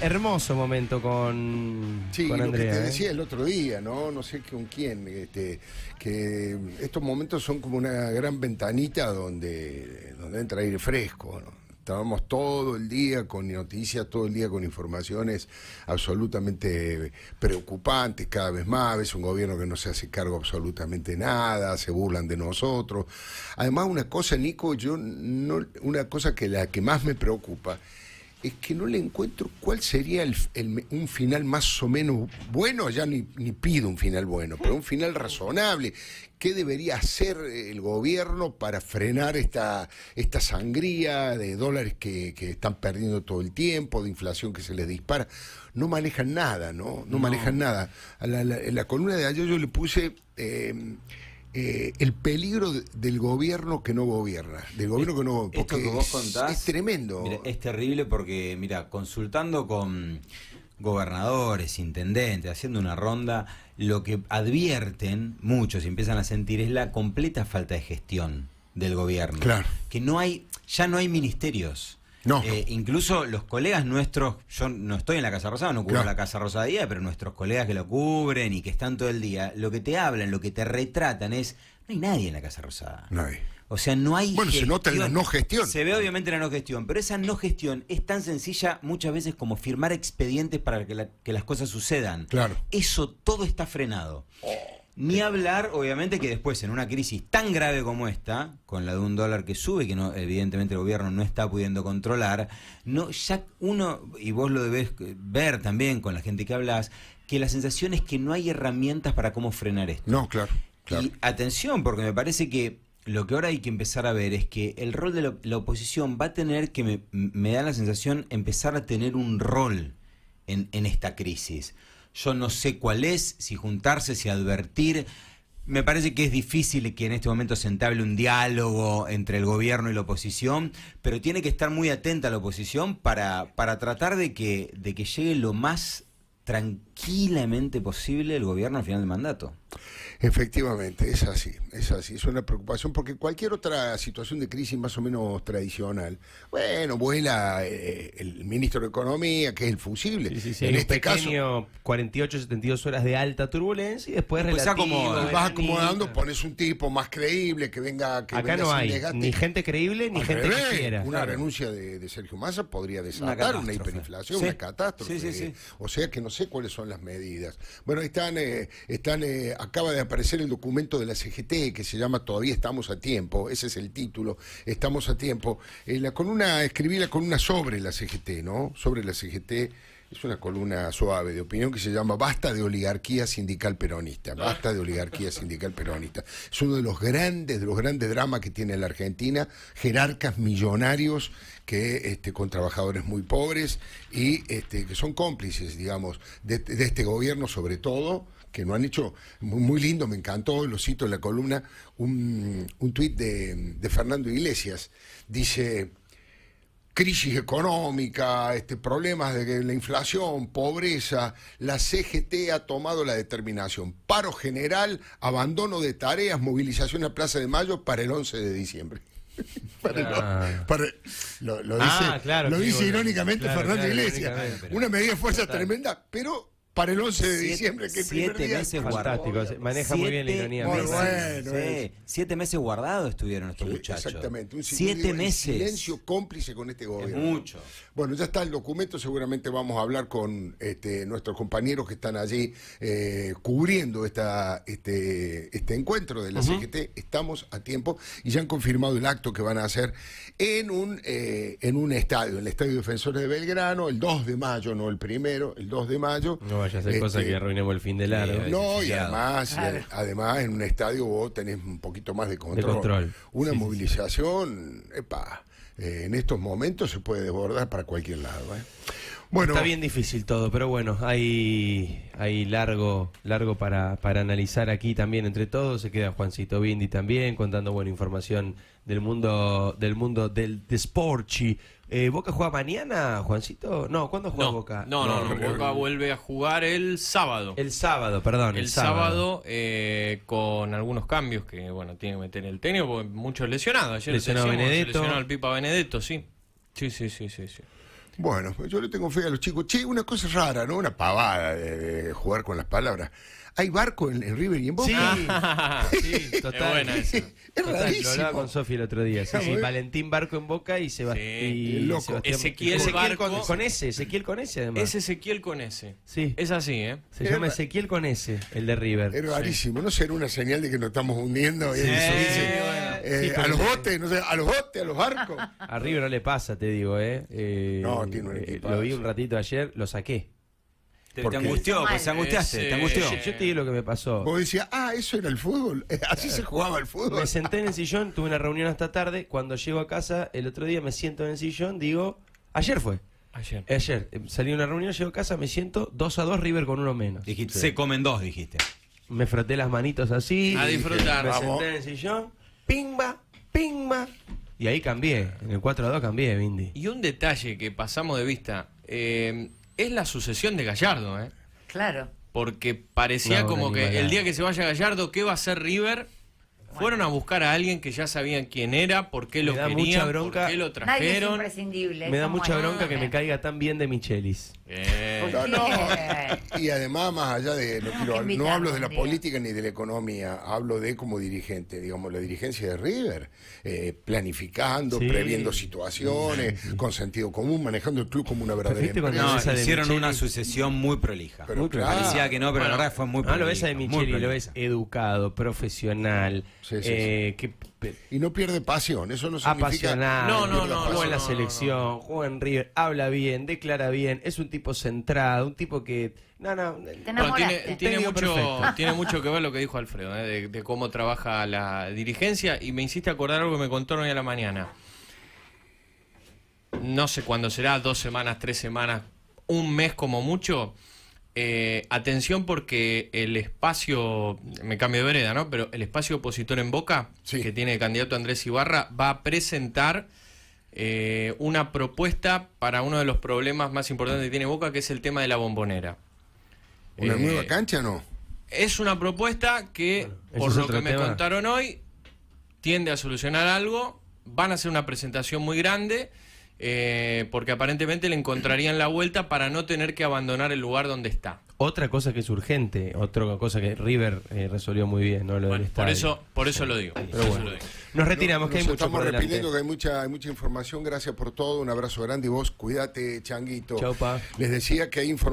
hermoso momento con, sí, Lo que te ¿eh? decía el otro día, ¿no? No sé con quién, este, que estos momentos son como una gran ventanita donde, donde entra aire fresco, Estábamos todo el día con noticias, todo el día con informaciones absolutamente preocupantes, cada vez más. Ves un gobierno que no se hace cargo absolutamente nada, se burlan de nosotros. Además, una cosa, Nico, yo no, una cosa que la que más me preocupa es que no le encuentro cuál sería un final más o menos bueno, ya ni, pido un final bueno, pero un final razonable. ¿Qué debería hacer el gobierno para frenar esta, esta sangría de dólares que, están perdiendo todo el tiempo, de inflación que se les dispara? No manejan nada, ¿no? No, manejan nada. en la columna de ayer yo le puse... Eh, eh, el peligro del gobierno que no gobierna, del gobierno que no Esto es, tremendo. es terrible porque, mira, consultando con gobernadores, intendentes, haciendo una ronda, lo que advierten muchos y empiezan a sentir es la completa falta de gestión del gobierno. Claro. Que no hay, ya no hay ministerios. No. Eh, incluso los colegas nuestros, yo no estoy en la Casa Rosada, no cubro la Casa Rosada día, pero nuestros colegas que lo cubren y que están todo el día, lo que te hablan, lo que te retratan es, no hay nadie en la Casa Rosada. No hay. O sea, no hay. Bueno, se nota la no gestión. Se ve obviamente la no gestión, pero esa no gestión es tan sencilla muchas veces como firmar expedientes para que, las cosas sucedan. Claro. Eso todo está frenado. Ni hablar, obviamente, que después en una crisis tan grave como esta, con la de un dólar que sube, que no, evidentemente el gobierno no está pudiendo controlar, no, ya uno, y vos lo debés ver también con la gente que hablas, que la sensación es que no hay herramientas para cómo frenar esto. No, claro. claro. Y atención, porque me parece que lo que ahora hay que empezar a ver es que el rol de la, oposición va a tener que, me, da la sensación, empezar a tener un rol en esta crisis yo no sé cuál es, si juntarse, si advertir. Me parece que es difícil que en este momento se entable un diálogo entre el gobierno y la oposición, pero tiene que estar muy atenta la oposición para, para tratar de que, de que llegue lo más tranquilo tranquilamente posible el gobierno al final del mandato. Efectivamente, es así, es así, es una preocupación porque cualquier otra situación de crisis más o menos tradicional, bueno, vuela eh, el ministro de Economía, que es el fusible. en este caso, 48, 72 horas de alta turbulencia y después pues relativo, eh, vas acomodando, pones un tipo más creíble que venga Acá no hay ni gente creíble ni gente que quiera. Una renuncia de, Sergio Massa podría desatar una, hiperinflación, una catástrofe. O sea que no sé cuáles son las medidas. Bueno, están, eh, están, eh, acaba de aparecer el documento de la CGT que se llama Todavía estamos a tiempo, ese es el título, estamos a tiempo. Eh, la columna, escribí la columna sobre la CGT, ¿no? Sobre la CGT es una columna suave de opinión que se llama Basta de oligarquía sindical peronista, basta de oligarquía sindical peronista. Es uno de los grandes, de los grandes dramas que tiene la Argentina, jerarcas millonarios que este, con trabajadores muy pobres y este, que son cómplices, digamos, de, este gobierno sobre todo, que no han hecho muy, lindo, me encantó, lo cito en la columna, un, un tuit de, de Fernando Iglesias. Dice crisis económica, este, problemas de la inflación, pobreza, la CGT ha tomado la determinación. Paro general, abandono de tareas, movilización a Plaza de Mayo para el 11 de diciembre. Ah. lo, dice, ah, lo dice irónicamente Fernando Iglesias. Una medida de fuerza tremenda, pero para el 11 de diciembre, que Siete meses guardados. Maneja muy bien la ironía. bueno, Siete meses guardados estuvieron estos muchachos. Exactamente. Un silencio, siete meses. silencio cómplice con este gobierno. mucho. Bueno, ya está el documento. Seguramente vamos a hablar con este, nuestros compañeros que están allí eh, cubriendo esta, este, este encuentro de la CGT. Estamos a tiempo y ya han confirmado el acto que van a hacer en un, eh, en un estadio, en el Estadio Defensores de Belgrano, el 2 de mayo, no el primero, el 2 de mayo. No vaya a ser cosa este, que arruinemos el fin de eh, largo. no, y además, eh, además en un estadio vos tenés un poquito más de control. Una movilización, eh, en estos momentos se puede desbordar para cualquier lado. ¿eh? Está bien difícil todo, pero bueno, hay, hay largo, largo para, para analizar aquí también entre todos. Se queda Juancito Bindi también contando buena información del mundo del mundo del de Sporchi. Eh, ¿Boca juega mañana, Juancito? No, ¿cuándo juega Boca? No, no, Boca vuelve a jugar el sábado. El sábado, perdón. El, sábado, eh, con algunos cambios que, bueno, tiene que meter el técnico porque muchos lesionados. lesionado Benedetto. Lesionado al Pipa Benedetto, sí. Sí, sí, sí, sí. sí. Bueno, pues yo le tengo fe a los chicos. Che, una cosa rara, ¿no? Una pavada de, jugar con las palabras. Hay barco en, River y en Boca. Sí, ah. total. Es rarísimo. Lo hablaba con Sofi el otro día. ¿eh? Valentín Barco en Boca y, Sebastián. Ezequiel, Con, ese, Ezequiel con ese además. Es Ezequiel con ese. Sí. Es así, ¿eh? Se llama Ezequiel con ese, el de River. Era rarísimo. ¿No será una señal de que nos estamos hundiendo? Sí, sí, bueno. Eh, a los botes, no sé, a los botes, a los barcos. A River no le pasa, te digo, ¿eh? eh no, tiene un eh, equipo. lo vi un ratito ayer, lo saqué. Te, angustió, pues, te angustiaste, te angustió. Yo, te digo lo que me pasó. Vos decías, ah, eso era el fútbol, así se jugaba el fútbol. Me senté en el sillón, tuve una reunión esta tarde, cuando llego a casa el otro día me siento en el sillón, digo, ayer fue. Ayer. Ayer, salí de una reunión, llego a casa, me siento 2 a 2 River con uno menos. Dijiste. Se comen dos, dijiste. Me froté las manitos así. A disfrutar. Me senté en el sillón pimba, pimba. Y ahí cambié, en el 4 a 2 cambié, Mindy. Y un detalle que pasamos de vista eh, es la sucesión de Gallardo, ¿eh? Claro. Porque parecía como que el día que se vaya Gallardo, ¿qué va a hacer River? Fueron a buscar a alguien que ya sabían quién era, por qué lo querían, por qué lo trajeron. me da mucha bronca que me caiga tan bien de Michelis. Eh. Y además, más allá de. No, quiero, no hablo de la política ni de la economía, hablo de como dirigente, digamos, la dirigencia de River, eh, planificando, previendo situaciones, con sentido común, manejando el club como una verdadera empresa. hicieron una sucesión muy prolija. que no, pero la verdad fue muy prolija. lo ves lo ves educado, profesional, eh, y no pierde pasión, eso no significa... Apasionado, no, no, no, no, en la selección, juega en River, habla bien, declara bien, es un tipo centrado, un tipo que... No, no, tiene, tiene mucho, tiene mucho que ver lo que dijo Alfredo, ¿eh? de, cómo trabaja la dirigencia, y me hiciste acordar algo que me contó hoy a la mañana. No sé cuándo será, dos semanas, tres semanas, un mes como mucho. Eh, atención porque el espacio, me cambio de vereda, ¿no? Pero el espacio opositor en Boca, que tiene el candidato Andrés Ibarra, va a presentar eh, una propuesta para uno de los problemas más importantes que tiene Boca, que es el tema de la bombonera. ¿Una eh, nueva cancha no? Es una propuesta que, por lo que me contaron hoy, tiende a solucionar algo. Van a hacer una presentación muy grande. Eh, porque aparentemente le encontrarían la vuelta para no tener que abandonar el lugar donde está. Otra cosa que es urgente, otra cosa que River resolvió muy bien, ¿no? Lo por, eso, por eso lo digo. Nos retiramos, que hay mucho Estamos repitiendo que hay mucha, mucha información. Gracias por todo. Un abrazo grande y vos cuídate, Changuito. Chau, pa. Les decía que hay información.